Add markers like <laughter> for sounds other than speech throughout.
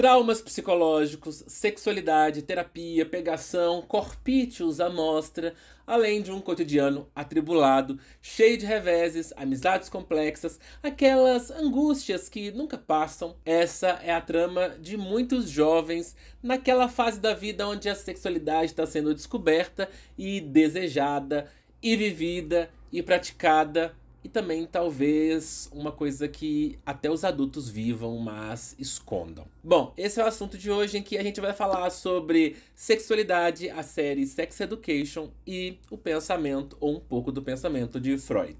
Traumas psicológicos, sexualidade, terapia, pegação, corpíteos à mostra, além de um cotidiano atribulado, cheio de reveses, amizades complexas, aquelas angústias que nunca passam. Essa é a trama de muitos jovens naquela fase da vida onde a sexualidade está sendo descoberta e desejada, e vivida, e praticada e também talvez uma coisa que até os adultos vivam, mas escondam. Bom, esse é o assunto de hoje em que a gente vai falar sobre sexualidade, a série Sex Education e o pensamento, ou um pouco do pensamento de Freud.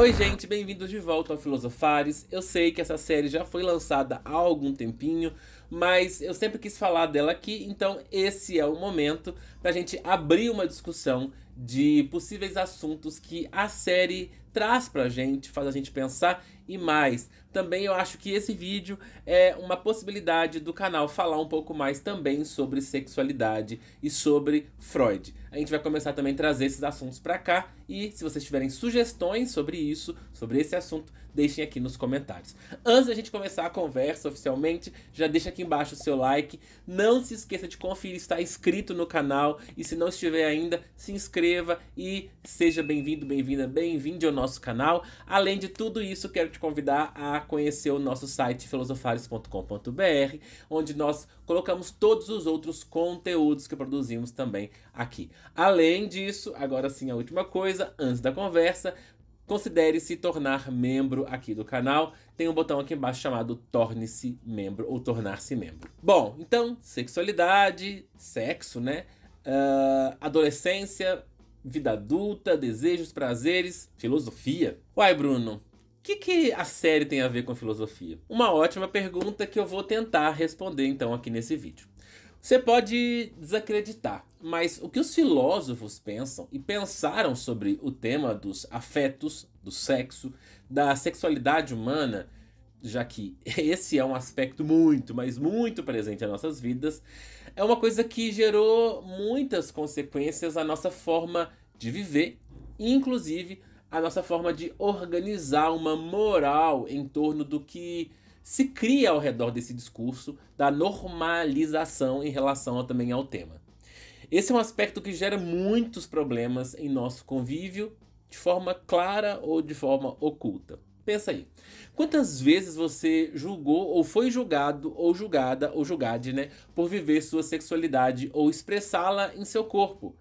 Oi, gente, bem-vindos de volta ao Filosofares. Eu sei que essa série já foi lançada há algum tempinho, mas eu sempre quis falar dela aqui, então esse é o momento para a gente abrir uma discussão de possíveis assuntos que a série traz pra gente, faz a gente pensar e mais. Também eu acho que esse vídeo é uma possibilidade do canal falar um pouco mais também sobre sexualidade e sobre Freud. A gente vai começar também a trazer esses assuntos para cá e se vocês tiverem sugestões sobre isso, sobre esse assunto, deixem aqui nos comentários. Antes da gente começar a conversa oficialmente, já deixa aqui embaixo o seu like. Não se esqueça de conferir se está inscrito no canal e se não estiver ainda, se inscreva e seja bem-vindo, bem-vinda, bem-vindo ao nosso canal. Além de tudo isso, quero te convidar a conhecer o nosso site filosofares.com.br, onde nós colocamos todos os outros conteúdos que produzimos também aqui. Além disso, agora sim a última coisa, antes da conversa, considere se tornar membro aqui do canal. Tem um botão aqui embaixo chamado Torne-se Membro ou Tornar-se Membro. Bom, então, sexualidade, sexo, né? Uh, adolescência, vida adulta, desejos, prazeres, filosofia. Uai, Bruno, o que, que a série tem a ver com filosofia? Uma ótima pergunta que eu vou tentar responder então aqui nesse vídeo. Você pode desacreditar, mas o que os filósofos pensam e pensaram sobre o tema dos afetos, do sexo, da sexualidade humana, já que <laughs> esse é um aspecto muito, mas muito presente em nossas vidas, é uma coisa que gerou muitas consequências à nossa forma de viver, inclusive à nossa forma de organizar uma moral em torno do que se cria ao redor desse discurso da normalização em relação também ao tema. Esse é um aspecto que gera muitos problemas em nosso convívio, de forma clara ou de forma oculta. Pensa aí. Quantas vezes você julgou ou foi julgado ou julgada ou julgade, né, por viver sua sexualidade ou expressá-la em seu corpo?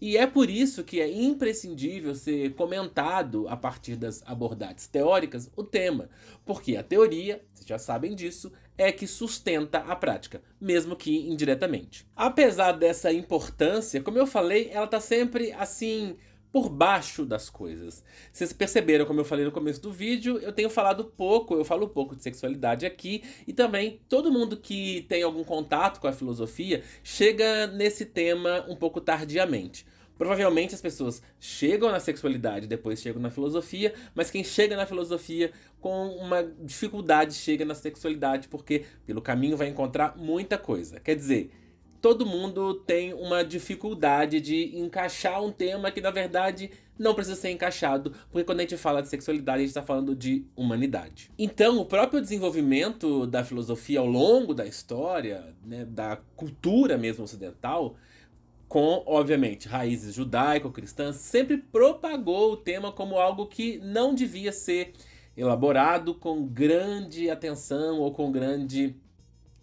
E é por isso que é imprescindível ser comentado a partir das abordagens teóricas o tema, porque a teoria, vocês já sabem disso, é que sustenta a prática, mesmo que indiretamente. Apesar dessa importância, como eu falei, ela está sempre assim por baixo das coisas. Vocês perceberam, como eu falei no começo do vídeo, eu tenho falado pouco, eu falo pouco de sexualidade aqui, e também todo mundo que tem algum contato com a filosofia chega nesse tema um pouco tardiamente. Provavelmente as pessoas chegam na sexualidade, depois chegam na filosofia, mas quem chega na filosofia com uma dificuldade chega na sexualidade, porque pelo caminho vai encontrar muita coisa. Quer dizer, todo mundo tem uma dificuldade de encaixar um tema que, na verdade, não precisa ser encaixado, porque quando a gente fala de sexualidade, a gente está falando de humanidade. Então, o próprio desenvolvimento da filosofia ao longo da história, né, da cultura mesmo ocidental, com, obviamente, raízes judaico-cristãs, sempre propagou o tema como algo que não devia ser elaborado com grande atenção ou com grande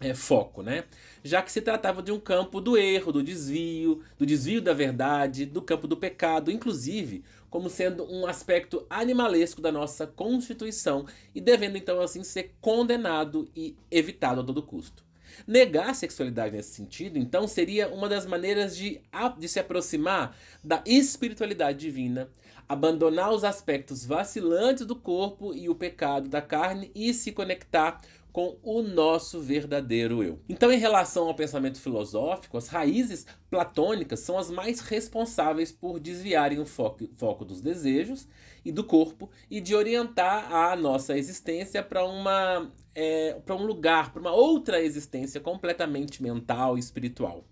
é, foco, né? Já que se tratava de um campo do erro, do desvio, do desvio da verdade, do campo do pecado, inclusive como sendo um aspecto animalesco da nossa Constituição e devendo então assim ser condenado e evitado a todo custo. Negar a sexualidade nesse sentido, então, seria uma das maneiras de, de se aproximar da espiritualidade divina, abandonar os aspectos vacilantes do corpo e o pecado da carne e se conectar com o nosso verdadeiro eu. Então, em relação ao pensamento filosófico, as raízes platônicas são as mais responsáveis por desviarem o foco, foco dos desejos e do corpo e de orientar a nossa existência para uma é, para um lugar, para uma outra existência completamente mental e espiritual.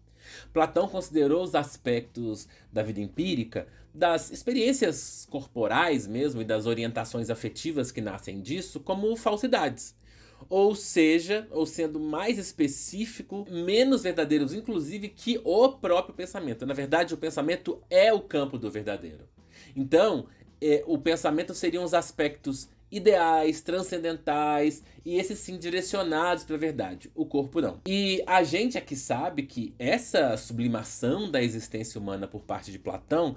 Platão considerou os aspectos da vida empírica, das experiências corporais mesmo e das orientações afetivas que nascem disso, como falsidades ou seja, ou sendo mais específico, menos verdadeiros, inclusive, que o próprio pensamento. Na verdade, o pensamento é o campo do verdadeiro. Então, é, o pensamento seriam os aspectos ideais, transcendentais e esses sim direcionados para a verdade, o corpo não. E a gente aqui é sabe que essa sublimação da existência humana por parte de Platão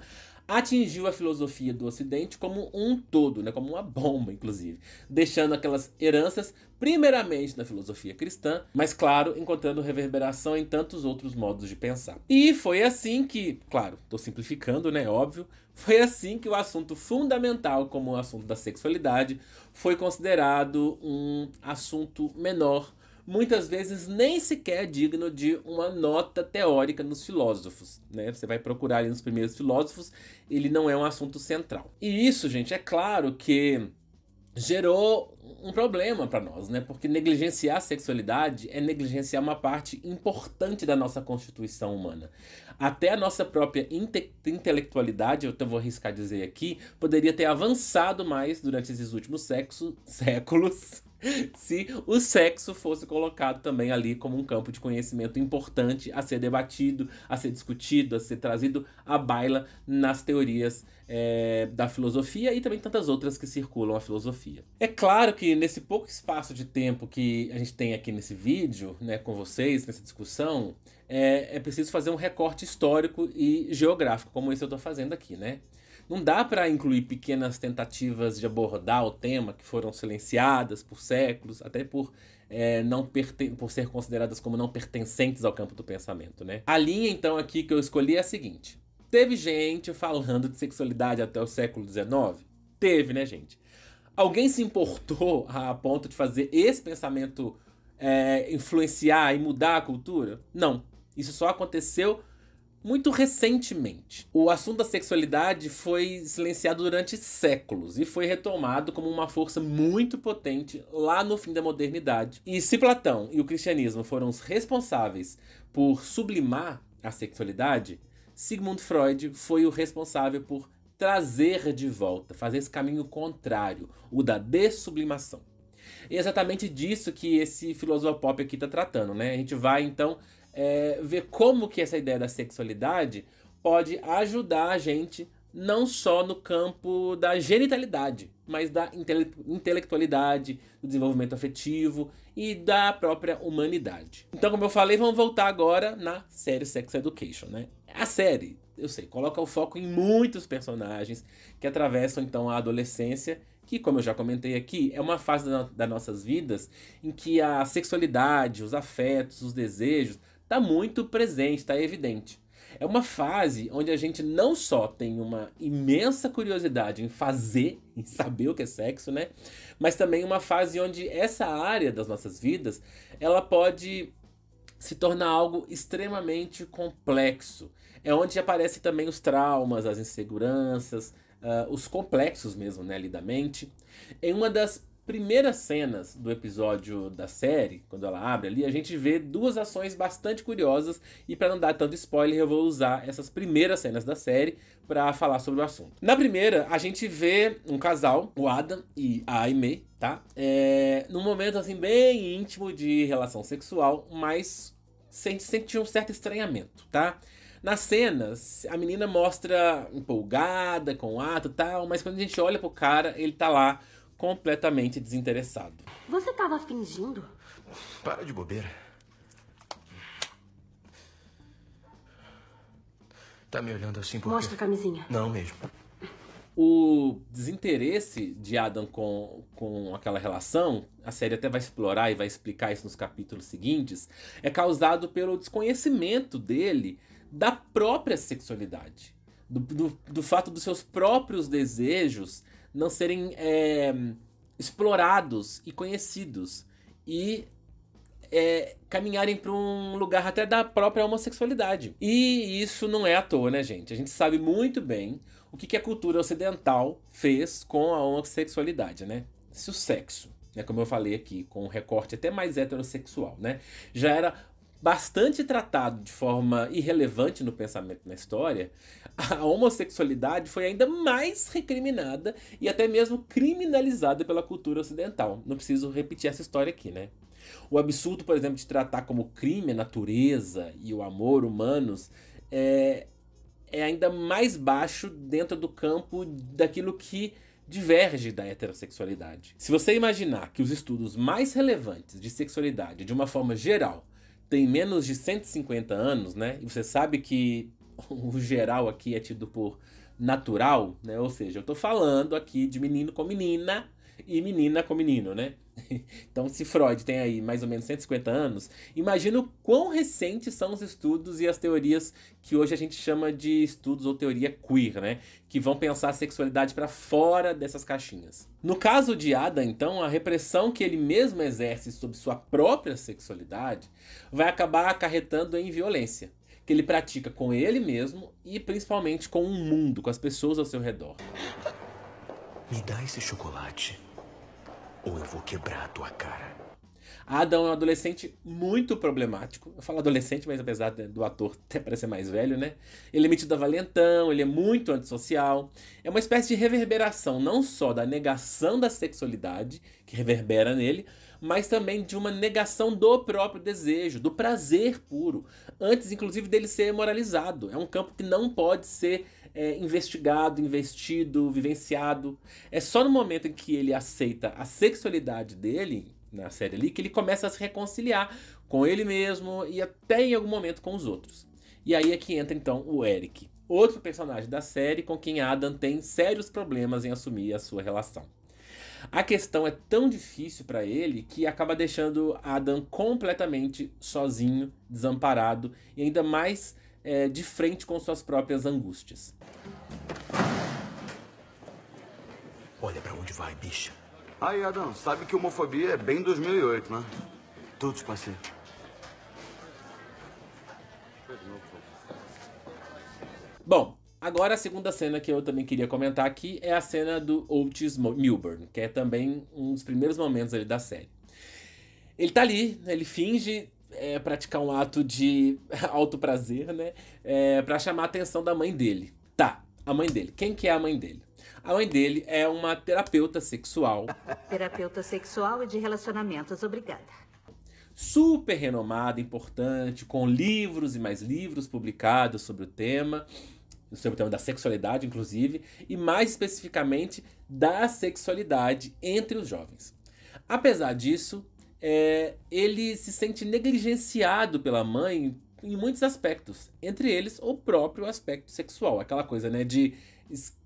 atingiu a filosofia do Ocidente como um todo, né, como uma bomba, inclusive, deixando aquelas heranças primeiramente na filosofia cristã, mas claro, encontrando reverberação em tantos outros modos de pensar. E foi assim que, claro, estou simplificando, né, óbvio, foi assim que o assunto fundamental, como o assunto da sexualidade, foi considerado um assunto menor muitas vezes nem sequer é digno de uma nota teórica nos filósofos. Né? Você vai procurar ali nos primeiros filósofos, ele não é um assunto central. E isso, gente, é claro que gerou um problema para nós, né? Porque negligenciar a sexualidade é negligenciar uma parte importante da nossa constituição humana. Até a nossa própria inte intelectualidade, eu vou arriscar dizer aqui, poderia ter avançado mais durante esses últimos sexo, séculos se o sexo fosse colocado também ali como um campo de conhecimento importante a ser debatido, a ser discutido, a ser trazido à baila nas teorias é, da filosofia e também tantas outras que circulam a filosofia. É claro que nesse pouco espaço de tempo que a gente tem aqui nesse vídeo, né, com vocês, nessa discussão, é, é preciso fazer um recorte histórico e geográfico, como esse eu estou fazendo aqui, né? Não dá para incluir pequenas tentativas de abordar o tema que foram silenciadas por séculos, até por é, não por ser consideradas como não pertencentes ao campo do pensamento, né? A linha então aqui que eu escolhi é a seguinte: teve gente falando de sexualidade até o século XIX? Teve, né, gente? Alguém se importou <laughs> a ponto de fazer esse pensamento é, influenciar e mudar a cultura? Não. Isso só aconteceu muito recentemente. O assunto da sexualidade foi silenciado durante séculos e foi retomado como uma força muito potente lá no fim da modernidade. E se Platão e o cristianismo foram os responsáveis por sublimar a sexualidade, Sigmund Freud foi o responsável por trazer de volta, fazer esse caminho contrário, o da dessublimação. E é exatamente disso que esse filósofo pop aqui está tratando, né? A gente vai então é, ver como que essa ideia da sexualidade pode ajudar a gente não só no campo da genitalidade, mas da intele intelectualidade, do desenvolvimento afetivo e da própria humanidade. Então, como eu falei, vamos voltar agora na série Sex Education, né? A série, eu sei, coloca o foco em muitos personagens que atravessam então a adolescência, que, como eu já comentei aqui, é uma fase da, das nossas vidas em que a sexualidade, os afetos, os desejos está muito presente, está evidente. É uma fase onde a gente não só tem uma imensa curiosidade em fazer, <laughs> em saber o que é sexo, né? Mas também uma fase onde essa área das nossas vidas, ela pode se tornar algo extremamente complexo. É onde aparecem também os traumas, as inseguranças, uh, os complexos mesmo, né, ali da mente. Em uma das primeiras cenas do episódio da série, quando ela abre ali, a gente vê duas ações bastante curiosas e para não dar tanto spoiler, eu vou usar essas primeiras cenas da série para falar sobre o assunto. Na primeira, a gente vê um casal, o Adam e a Aimee, tá? É, num momento assim bem íntimo de relação sexual, mas sente sente um certo estranhamento, tá? Nas cenas, a menina mostra empolgada com o ato e tal, mas quando a gente olha pro cara, ele tá lá completamente desinteressado. Você estava fingindo? Para de bobeira. Tá me olhando assim por Mostra a camisinha. Não mesmo. O desinteresse de Adam com, com aquela relação, a série até vai explorar e vai explicar isso nos capítulos seguintes, é causado pelo desconhecimento dele da própria sexualidade. Do, do, do fato dos seus próprios desejos não serem é, explorados e conhecidos e é, caminharem para um lugar até da própria homossexualidade. E isso não é à toa, né, gente? A gente sabe muito bem o que, que a cultura ocidental fez com a homossexualidade, né? Se o sexo, né, como eu falei aqui, com um recorte até mais heterossexual, né, já era bastante tratado de forma irrelevante no pensamento na história, a homossexualidade foi ainda mais recriminada e até mesmo criminalizada pela cultura ocidental. Não preciso repetir essa história aqui, né? O absurdo, por exemplo, de tratar como crime a natureza e o amor humanos é, é ainda mais baixo dentro do campo daquilo que diverge da heterossexualidade. Se você imaginar que os estudos mais relevantes de sexualidade, de uma forma geral, tem menos de 150 anos, né? E você sabe que <laughs> o geral aqui é tido por natural, né? Ou seja, eu tô falando aqui de menino com menina e menina com menino, né? <laughs> Então, se Freud tem aí mais ou menos 150 anos, imagina o quão recentes são os estudos e as teorias que hoje a gente chama de estudos ou teoria queer, né? Que vão pensar a sexualidade para fora dessas caixinhas. No caso de Ada, então, a repressão que ele mesmo exerce sobre sua própria sexualidade vai acabar acarretando em violência que ele pratica com ele mesmo e principalmente com o mundo, com as pessoas ao seu redor. Me dá esse chocolate ou eu vou quebrar a tua cara. Adam é um adolescente muito problemático. Eu falo adolescente, mas apesar do ator <laughs> até parecer mais velho, né? Ele é metido a valentão, ele é muito antissocial. É uma espécie de reverberação não só da negação da sexualidade, que reverbera nele, mas também de uma negação do próprio desejo, do prazer puro, antes inclusive dele ser moralizado. É um campo que não pode ser é, investigado, investido, vivenciado. É só no momento em que ele aceita a sexualidade dele, na série ali, que ele começa a se reconciliar com ele mesmo e até em algum momento com os outros. E aí é que entra então o Eric, outro personagem da série com quem Adam tem sérios problemas em assumir a sua relação. A questão é tão difícil para ele que acaba deixando Adam completamente sozinho, desamparado e ainda mais é, de frente com suas próprias angústias. Olha para onde vai, bicha. Aí, Adam, sabe que homofobia é bem 2008, né? Todos, passei. Agora, a segunda cena que eu também queria comentar aqui é a cena do Otis Milburn, que é também um dos primeiros momentos ali da série. Ele tá ali, né, ele finge é, praticar um ato de alto <laughs> prazer, né? É, pra chamar a atenção da mãe dele. Tá, a mãe dele. Quem que é a mãe dele? A mãe dele é uma terapeuta sexual. Terapeuta sexual e de relacionamentos, obrigada. Super renomada, importante, com livros e mais livros publicados sobre o tema sobre o tema é da sexualidade, inclusive, e mais especificamente da sexualidade entre os jovens. Apesar disso, é, ele se sente negligenciado pela mãe em muitos aspectos, entre eles o próprio aspecto sexual, aquela coisa, né, de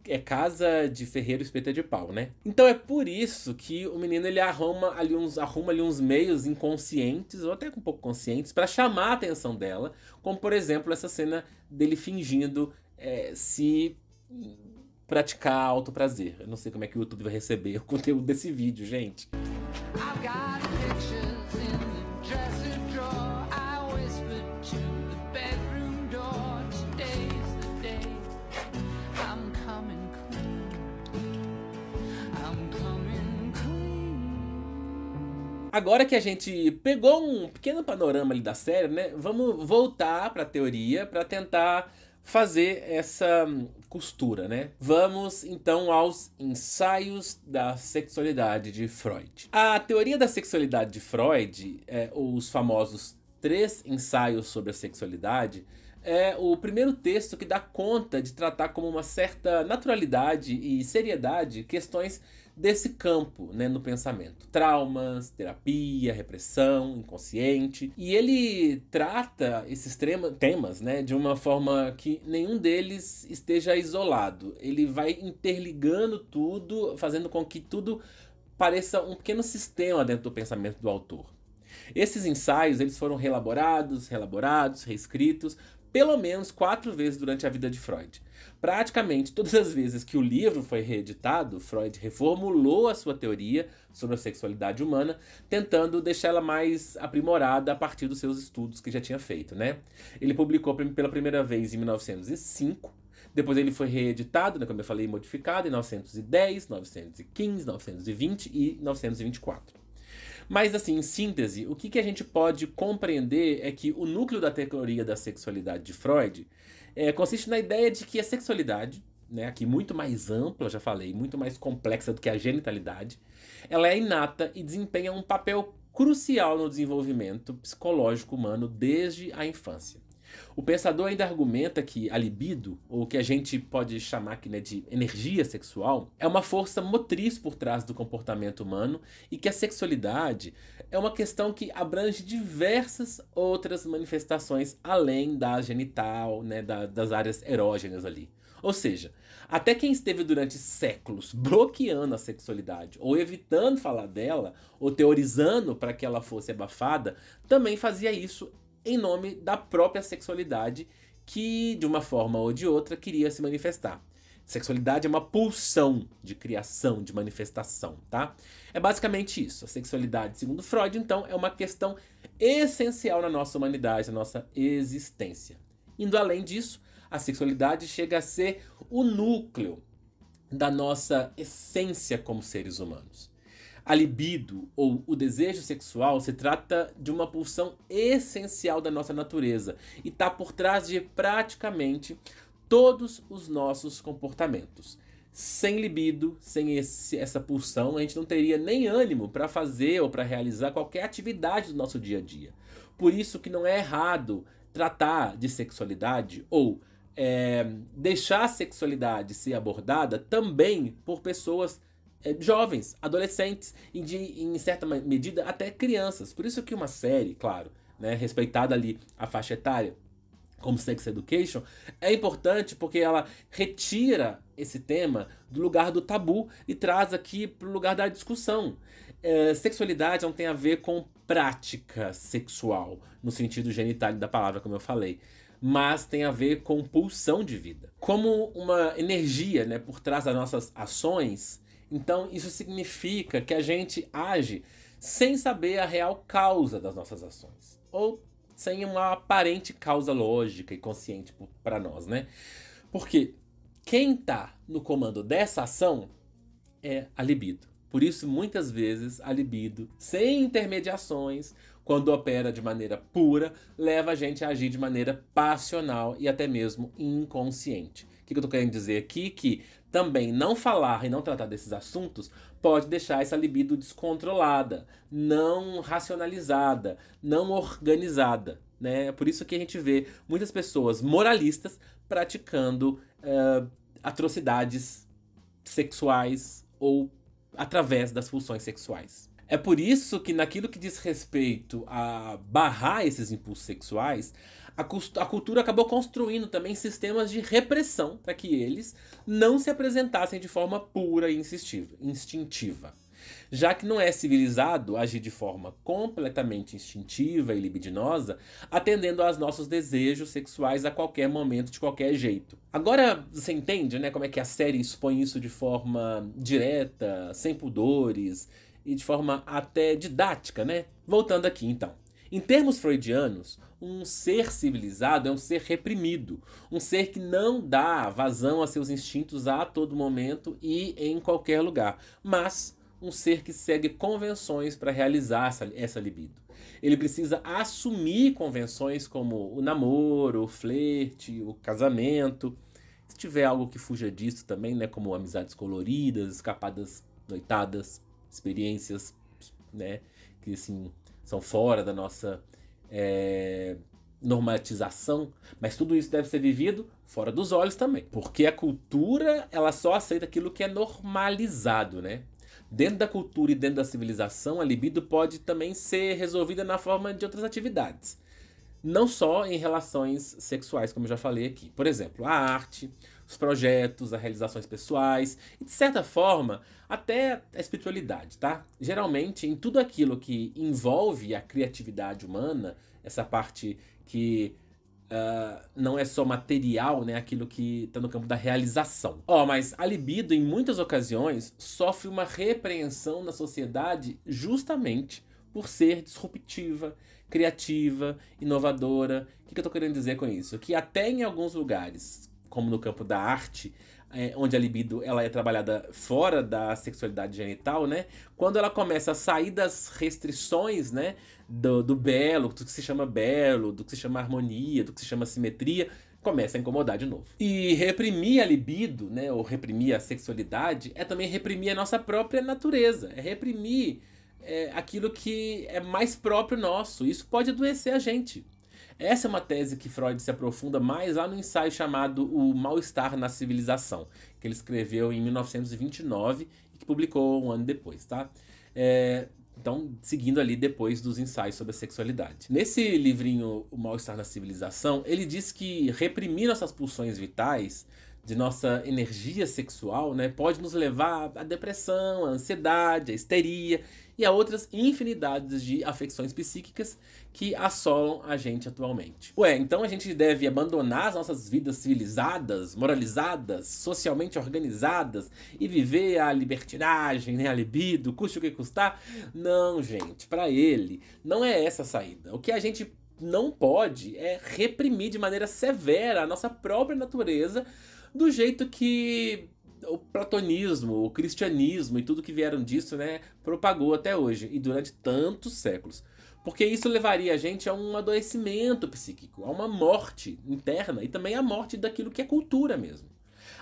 é casa de ferreiro espeta é de pau, né? Então é por isso que o menino ele arruma ali uns arruma ali uns meios inconscientes ou até um pouco conscientes para chamar a atenção dela, como por exemplo essa cena dele fingindo é, se praticar alto prazer. Eu não sei como é que o YouTube vai receber <laughs> o conteúdo desse vídeo, gente. Agora que a gente pegou um pequeno panorama ali da série, né? Vamos voltar para a teoria para tentar fazer essa hum, costura, né? Vamos então aos ensaios da sexualidade de Freud. A teoria da sexualidade de Freud, é, os famosos três ensaios sobre a sexualidade, é o primeiro texto que dá conta de tratar como uma certa naturalidade e seriedade questões desse campo né, no pensamento. Traumas, terapia, repressão, inconsciente. E ele trata esses temas né, de uma forma que nenhum deles esteja isolado. Ele vai interligando tudo, fazendo com que tudo pareça um pequeno sistema dentro do pensamento do autor. Esses ensaios eles foram relaborados, relaborados, reescritos pelo menos quatro vezes durante a vida de Freud. Praticamente todas as vezes que o livro foi reeditado, Freud reformulou a sua teoria sobre a sexualidade humana, tentando deixá-la mais aprimorada a partir dos seus estudos que já tinha feito, né? Ele publicou pela primeira vez em 1905, depois ele foi reeditado, né, como eu falei, modificado em 910, 915, 920 e 924. Mas assim, em síntese, o que, que a gente pode compreender é que o núcleo da teoria da sexualidade de Freud é, consiste na ideia de que a sexualidade, né, aqui muito mais ampla, já falei, muito mais complexa do que a genitalidade, ela é inata e desempenha um papel crucial no desenvolvimento psicológico humano desde a infância. O pensador ainda argumenta que a libido, ou que a gente pode chamar aqui né, de energia sexual, é uma força motriz por trás do comportamento humano e que a sexualidade é uma questão que abrange diversas outras manifestações além da genital, né, da, das áreas erógenas ali. Ou seja, até quem esteve durante séculos bloqueando a sexualidade, ou evitando falar dela, ou teorizando para que ela fosse abafada, também fazia isso em nome da própria sexualidade que, de uma forma ou de outra, queria se manifestar. Sexualidade é uma pulsão de criação, de manifestação, tá? É basicamente isso. A sexualidade, segundo Freud, então, é uma questão essencial na nossa humanidade, na nossa existência. Indo além disso, a sexualidade chega a ser o núcleo da nossa essência como seres humanos. A libido, ou o desejo sexual, se trata de uma pulsão essencial da nossa natureza e está por trás de praticamente todos os nossos comportamentos. Sem libido, sem esse, essa pulsão, a gente não teria nem ânimo para fazer ou para realizar qualquer atividade do nosso dia a dia. Por isso que não é errado tratar de sexualidade ou é, deixar a sexualidade ser abordada também por pessoas é, jovens, adolescentes e, de, em certa medida, até crianças. Por isso que uma série, claro, né, respeitada ali a faixa etária, como Sex Education, é importante porque ela retira esse tema do lugar do tabu e traz aqui para o lugar da discussão. É, sexualidade não tem a ver com prática sexual, no sentido genital da palavra, como eu falei, mas tem a ver com pulsão de vida. Como uma energia né, por trás das nossas ações então, isso significa que a gente age sem saber a real causa das nossas ações, ou sem uma aparente causa lógica e consciente para nós, né? Porque quem está no comando dessa ação é a libido. Por isso, muitas vezes, a libido, sem intermediações, quando opera de maneira pura, leva a gente a agir de maneira passional e até mesmo inconsciente. O que eu tô querendo dizer aqui? Que também não falar e não tratar desses assuntos pode deixar essa libido descontrolada, não racionalizada, não organizada. Né? É por isso que a gente vê muitas pessoas moralistas praticando uh, atrocidades sexuais ou através das funções sexuais. É por isso que, naquilo que diz respeito a barrar esses impulsos sexuais, a, a cultura acabou construindo também sistemas de repressão para que eles não se apresentassem de forma pura e instintiva. Já que não é civilizado agir de forma completamente instintiva e libidinosa, atendendo aos nossos desejos sexuais a qualquer momento, de qualquer jeito. Agora você entende, né, como é que a série expõe isso de forma direta, sem pudores e de forma até didática, né? Voltando aqui então. Em termos freudianos, um ser civilizado é um ser reprimido, um ser que não dá vazão a seus instintos a todo momento e em qualquer lugar, mas um ser que segue convenções para realizar essa, essa libido. Ele precisa assumir convenções como o namoro, o flerte, o casamento. Se tiver algo que fuja disso também, né, como amizades coloridas, escapadas, noitadas, experiências, né, que assim são fora da nossa é, normatização, mas tudo isso deve ser vivido fora dos olhos também, porque a cultura ela só aceita aquilo que é normalizado, né? Dentro da cultura e dentro da civilização, a libido pode também ser resolvida na forma de outras atividades não só em relações sexuais, como eu já falei aqui. Por exemplo, a arte, os projetos, as realizações pessoais e, de certa forma, até a espiritualidade, tá? Geralmente, em tudo aquilo que envolve a criatividade humana, essa parte que uh, não é só material, né? Aquilo que está no campo da realização. Ó, oh, mas a libido, em muitas ocasiões, sofre uma repreensão na sociedade justamente por ser disruptiva criativa, inovadora. O que, eu estou querendo dizer com isso? Que até em alguns lugares, como no campo da arte, é, onde a libido ela é trabalhada fora da sexualidade genital, né? Quando ela começa a sair das restrições, né? Do, do, belo, do que se chama belo, do que se chama harmonia, do que se chama simetria, começa a incomodar de novo. E reprimir a libido, né? Ou reprimir a sexualidade é também reprimir a nossa própria natureza. É reprimir é, aquilo que é mais próprio nosso. Isso pode adoecer a gente. Essa é uma tese que Freud se aprofunda mais lá no ensaio chamado O Mal-Estar na Civilização, que ele escreveu em 1929 e que publicou um ano depois, tá? É, então, seguindo ali depois dos ensaios sobre a sexualidade. Nesse livrinho O Mal-Estar na Civilização, ele diz que reprimir nossas pulsões vitais de nossa energia sexual, né, pode nos levar à depressão, à ansiedade, à histeria e a outras infinidades de afecções psíquicas que assolam a gente atualmente. Ué, então a gente deve abandonar as nossas vidas civilizadas, moralizadas, socialmente organizadas e viver a libertinagem, né, a libido, custe o que custar? Não, gente, para ele não é essa a saída. O que a gente não pode é reprimir de maneira severa a nossa própria natureza do jeito que o platonismo, o cristianismo e tudo que vieram disso, né, propagou até hoje e durante tantos séculos. Porque isso levaria a gente a um adoecimento psíquico, a uma morte interna e também a morte daquilo que é cultura mesmo.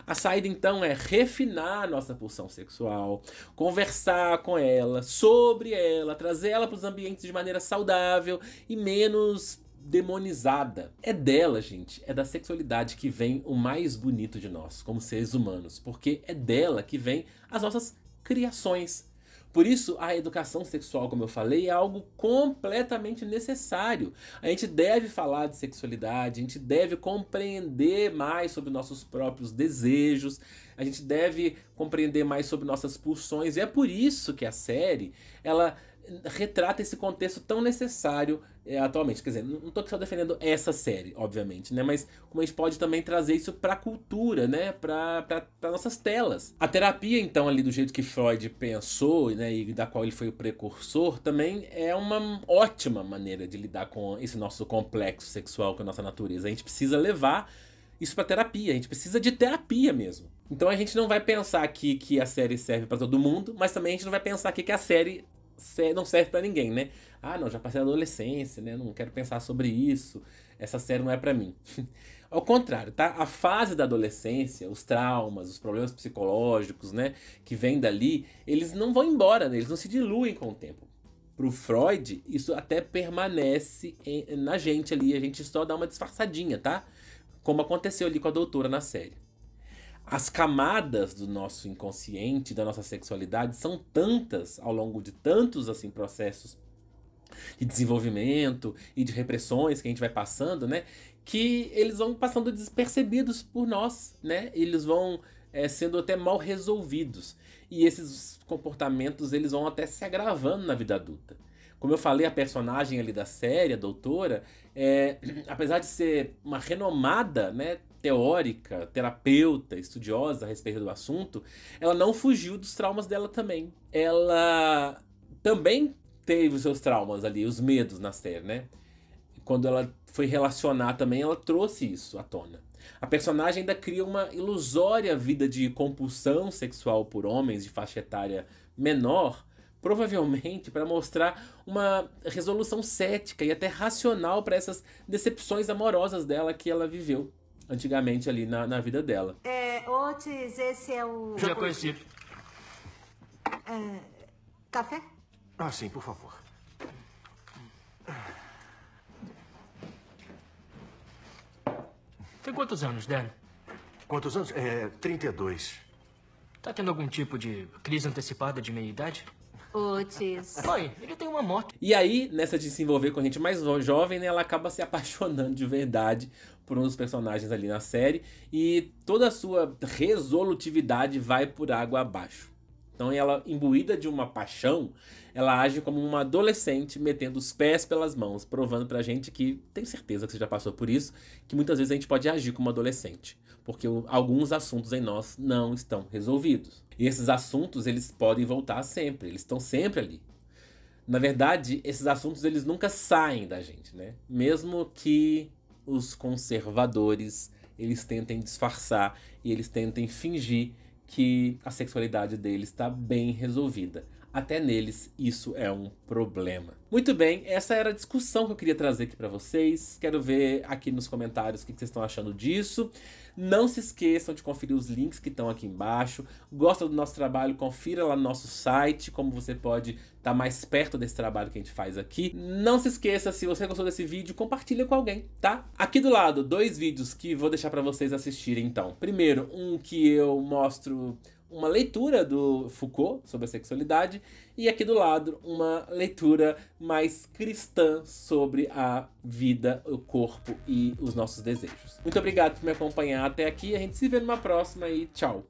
A saída então é refinar nossa pulsão sexual, conversar com ela, sobre ela, trazer ela para os ambientes de maneira saudável e menos demonizada. É dela, gente, é da sexualidade que vem o mais bonito de nós, como seres humanos, porque é dela que vem as nossas criações. Por isso, a educação sexual, como eu falei, é algo completamente necessário. A gente deve falar de sexualidade, a gente deve compreender mais sobre nossos próprios desejos, a gente deve compreender mais sobre nossas pulsões. E é por isso que a série, ela retrata esse contexto tão necessário é, atualmente. Quer dizer, não estou só defendendo essa série, obviamente, né? Mas como a gente pode também trazer isso para a cultura, né? Para nossas telas. A terapia, então, ali do jeito que Freud pensou, né? E da qual ele foi o precursor, também é uma ótima maneira de lidar com esse nosso complexo sexual, com a nossa natureza. A gente precisa levar isso para terapia. A gente precisa de terapia mesmo. Então a gente não vai pensar aqui que a série serve para todo mundo, mas também a gente não vai pensar aqui que a série serve, não serve para ninguém, né? Ah, não, já passei a adolescência, né? Não quero pensar sobre isso. Essa série não é para mim. <laughs> Ao contrário, tá? A fase da adolescência, os traumas, os problemas psicológicos, né, que vem dali, eles não vão embora, né? eles não se diluem com o tempo. Para o Freud, isso até permanece em, na gente ali, a gente só dá uma disfarçadinha, tá? Como aconteceu ali com a doutora na série as camadas do nosso inconsciente, da nossa sexualidade, são tantas ao longo de tantos assim processos de desenvolvimento e de repressões que a gente vai passando, né? Que eles vão passando despercebidos por nós, né? Eles vão é, sendo até mal resolvidos. E esses comportamentos eles vão até se agravando na vida adulta. Como eu falei, a personagem ali da série, a doutora, é, <clears throat> apesar de ser uma renomada né, teórica, terapeuta, estudiosa a respeito do assunto, ela não fugiu dos traumas dela também. Ela também teve os seus traumas ali, os medos nascer, né? Quando ela foi relacionar também, ela trouxe isso à tona. A personagem ainda cria uma ilusória vida de compulsão sexual por homens de faixa etária menor, provavelmente para mostrar uma resolução cética e até racional para essas decepções amorosas dela que ela viveu antigamente ali na, na vida dela. É, Otis, esse é o. Já conhecido. É, café? Ah, sim, por favor. Tem quantos anos, Dan? Quantos anos? É, 32. Tá tendo algum tipo de crise antecipada de meia-idade? Otis. Oi, ele tem tá uma moto. E aí, nessa de se envolver com a gente mais jovem, né, ela acaba se <laughs> apaixonando de verdade por um dos personagens ali na série e toda a sua resolutividade vai por água abaixo. Então, ela, imbuída de uma paixão, ela age como uma adolescente metendo os pés pelas mãos, provando pra gente que, tem certeza que você já passou por isso, que muitas vezes a gente pode agir como adolescente, porque alguns assuntos em nós não estão resolvidos. E esses assuntos, eles podem voltar sempre, eles estão sempre ali. Na verdade, esses assuntos eles nunca saem da gente, né? Mesmo que os conservadores eles tentem disfarçar e eles tentem fingir que a sexualidade deles está bem resolvida. Até neles isso é um problema. Muito bem, essa era a discussão que eu queria trazer aqui para vocês. Quero ver aqui nos comentários o que vocês estão achando disso. Não se esqueçam de conferir os links que estão aqui embaixo. Gosta do nosso trabalho? Confira lá no nosso site como você pode estar tá mais perto desse trabalho que a gente faz aqui. Não se esqueça, se você gostou desse vídeo, compartilha com alguém, tá? Aqui do lado, dois vídeos que vou deixar para vocês assistirem então. Primeiro, um que eu mostro uma leitura do Foucault sobre a sexualidade e aqui do lado uma leitura mais cristã sobre a vida, o corpo e os nossos desejos. Muito obrigado por me acompanhar até aqui. A gente se vê numa próxima e tchau.